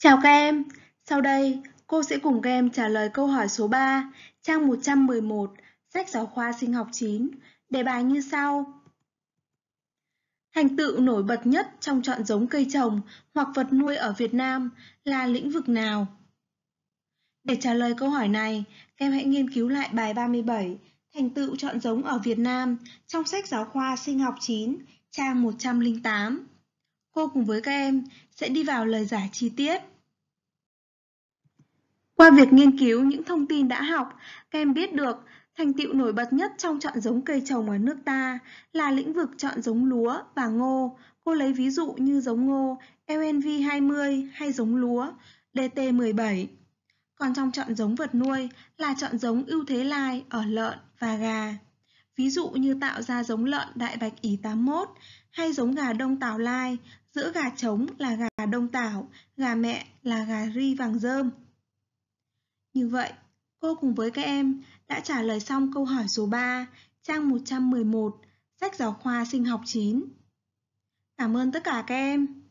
Chào các em, sau đây cô sẽ cùng các em trả lời câu hỏi số 3, trang 111, sách giáo khoa sinh học 9, đề bài như sau. Thành tựu nổi bật nhất trong chọn giống cây trồng hoặc vật nuôi ở Việt Nam là lĩnh vực nào? Để trả lời câu hỏi này, các em hãy nghiên cứu lại bài 37, thành tựu chọn giống ở Việt Nam trong sách giáo khoa sinh học 9, trang 108 cô cùng với các em sẽ đi vào lời giải chi tiết. Qua việc nghiên cứu những thông tin đã học, các em biết được thành tựu nổi bật nhất trong chọn giống cây trồng ở nước ta là lĩnh vực chọn giống lúa và ngô. Cô lấy ví dụ như giống ngô LNV20 hay giống lúa DT17. Còn trong chọn giống vật nuôi là chọn giống ưu thế lai ở lợn và gà ví dụ như tạo ra giống lợn đại bạch Ý 81 hay giống gà đông tảo lai, giữa gà trống là gà đông tảo, gà mẹ là gà ri vàng dơm. Như vậy, cô cùng với các em đã trả lời xong câu hỏi số 3, trang 111, sách giáo khoa sinh học 9. Cảm ơn tất cả các em.